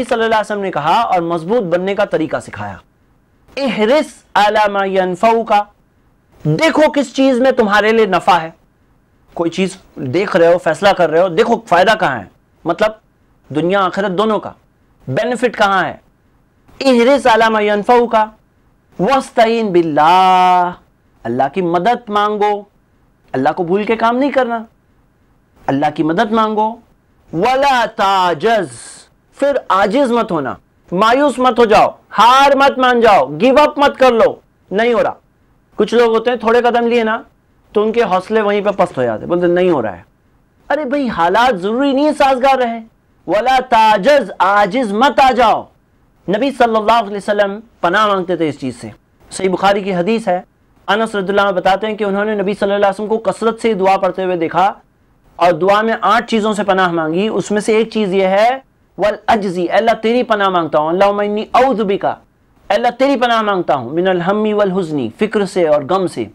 वसल्लम ने कहा और मजबूत बनने का तरीका सिखाया एहरिस का देखो किस चीज में तुम्हारे लिए नफा है कोई चीज देख रहे हो फैसला कर रहे हो देखो फायदा कहां है मतलब दुनिया आखिरत दोनों का बेनिफिट कहां है एहरिस अलामाफाऊ का वस्तीन बिल्ला अल्लाह की मदद मांगो अल्लाह को भूल के काम नहीं करना अल्लाह की मदद मांगो वाला ताजस फिर आजिज मत होना मायूस मत हो जाओ हार मत मान जाओ गिव अप मत कर लो नहीं हो रहा कुछ लोग होते हैं थोड़े कदम लिए ना तो उनके हौसले वहीं पर पस्त हो जाते बोलते नहीं हो रहा है अरे भाई हालात जरूरी नहीं है साजगार रहे वाला ताजज आजिज मत आ जाओ नबी सल्लल्लाहु अलैहि वसल्लम पनाह मांगते थे इस चीज़ से सही बुखारी की हदीस है अनस रद्ला बताते हैं कि उन्होंने नबी सल्लल्लाहु अलैहि वसल्लम को कसरत से दुआ पढ़ते हुए देखा और दुआ में आठ चीज़ों से पनाह मांगी उसमें से एक चीज़ यह है वल अजी अल्लाह तेरी पनाह मांगता हूँ अल्लाह अवजुबी का अल्लाह तेरी पनाह मांगता हूँ मिनल हमी वल हुजनी फ़िक्र से और गम से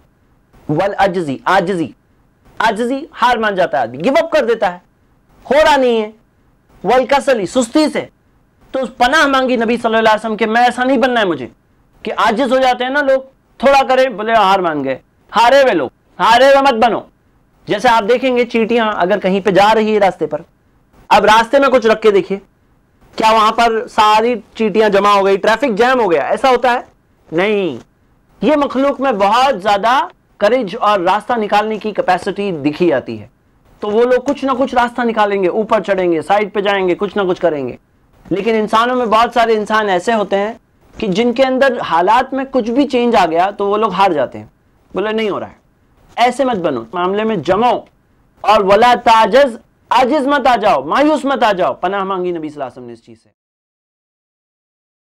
वल अजी आजी आजी हार मान जाता है आदमी गिव अप कर देता है हो रहा नहीं है वल कसली सुस्ती से तो उस पनाह मांगी नबी सल्लल्लाहु के मैं ऐसा नहीं बनना है मुझे कि आजिज हो जाते हैं ना लोग थोड़ा करें बोले हार मान गए हारे हुए लोग हारे हुए मत बनो जैसे आप देखेंगे चीटियां अगर कहीं पे जा रही है रास्ते पर अब रास्ते में कुछ रख के देखिए क्या वहां पर सारी चीटियां जमा हो गई ट्रैफिक जैम हो गया ऐसा होता है नहीं ये मखलूक में बहुत ज्यादा करेज और रास्ता निकालने की कैपेसिटी दिखी जाती है तो वो लोग कुछ ना कुछ रास्ता निकालेंगे ऊपर चढ़ेंगे साइड पे जाएंगे कुछ ना कुछ करेंगे लेकिन इंसानों में बहुत सारे इंसान ऐसे होते हैं कि जिनके अंदर हालात में कुछ भी चेंज आ गया तो वो लोग हार जाते हैं बोले नहीं हो रहा है ऐसे मत बनो मामले में जमो और वला ताजज आजिज मत आ जाओ मायूस मत आ जाओ पनाह मांगी नबी वसल्लम ने इस चीज से